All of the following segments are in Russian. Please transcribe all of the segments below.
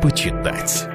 почитать.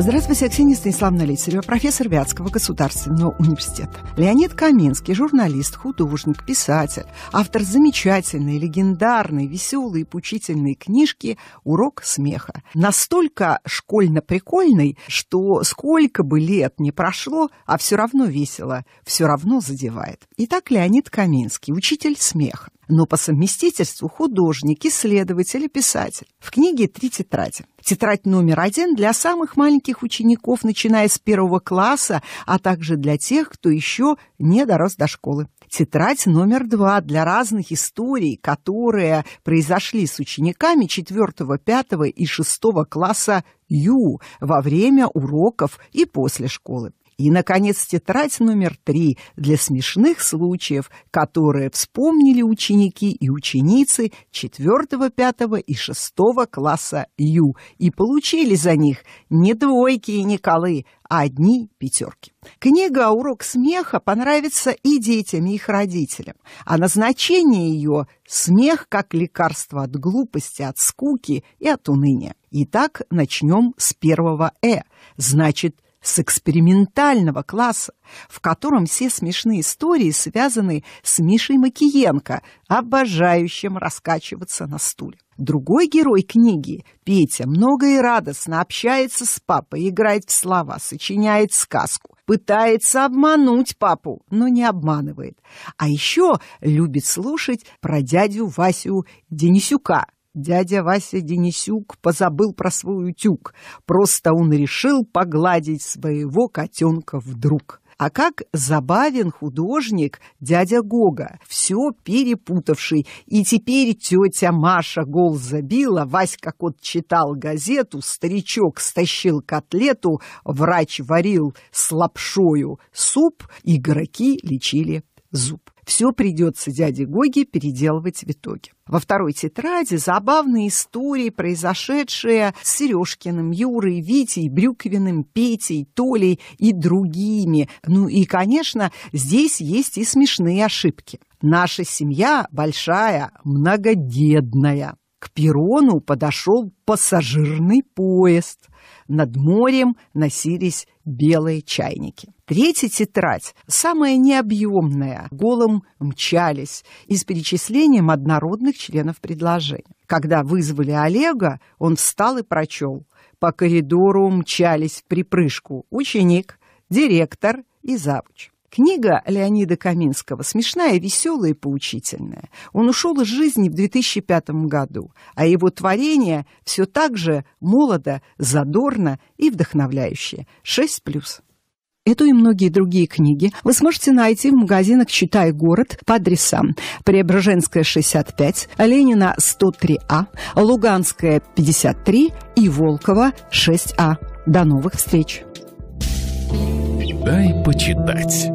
Здравствуйте, Ксения Станиславна Лицарева, профессор Вятского государственного университета. Леонид Каменский, журналист, художник, писатель, автор замечательной, легендарной, веселой и пучительной книжки «Урок смеха». Настолько школьно прикольный, что сколько бы лет не прошло, а все равно весело, все равно задевает. Итак, Леонид Каменский, учитель смеха но по совместительству художник, исследователь и писатель. В книге «Три тетради» Тетрадь номер один для самых маленьких учеников, начиная с первого класса, а также для тех, кто еще не дорос до школы. Тетрадь номер два для разных историй, которые произошли с учениками 4, 5 и 6 класса Ю во время уроков и после школы. И, наконец, тетрадь номер три для смешных случаев, которые вспомнили ученики и ученицы 4, 5 и 6 класса Ю и получили за них не двойки и не колы, а одни пятерки. Книга «Урок смеха» понравится и детям, и их родителям. А назначение ее – смех как лекарство от глупости, от скуки и от уныния. Итак, начнем с первого «э». Значит, с экспериментального класса, в котором все смешные истории связаны с Мишей Макиенко, обожающим раскачиваться на стуле. Другой герой книги, Петя, много и радостно общается с папой, играет в слова, сочиняет сказку, пытается обмануть папу, но не обманывает. А еще любит слушать про дядю Васю Денисюка – Дядя Вася Денисюк позабыл про свой утюг. Просто он решил погладить своего котенка вдруг. А как забавен художник дядя Гога, все перепутавший. И теперь тетя Маша гол забила, Васька кот читал газету, старичок стащил котлету, врач варил с лапшою суп, игроки лечили зуб. Все придется дяде Гоге переделывать в итоге. Во второй тетради забавные истории, произошедшие с Сережкиным, Юрой, Витей, Брюквиным, Петей, Толей и другими. Ну и, конечно, здесь есть и смешные ошибки. Наша семья большая, многодедная. К перрону подошел пассажирный поезд. Над морем носились белые чайники. Третья тетрадь, самая необъемная, голым мчались и с перечислением однородных членов предложения. Когда вызвали Олега, он встал и прочел. По коридору мчались в припрыжку ученик, директор и завуч. Книга Леонида Каминского смешная, веселая и поучительная. Он ушел из жизни в 2005 году, а его творение все так же молодо, задорно и вдохновляющее. 6+. Эту и многие другие книги вы сможете найти в магазинах «Читай город» по адресам Преображенская, 65, Ленина, 103А, Луганская, 53 и Волкова, 6А. До новых встреч! Дай почитать.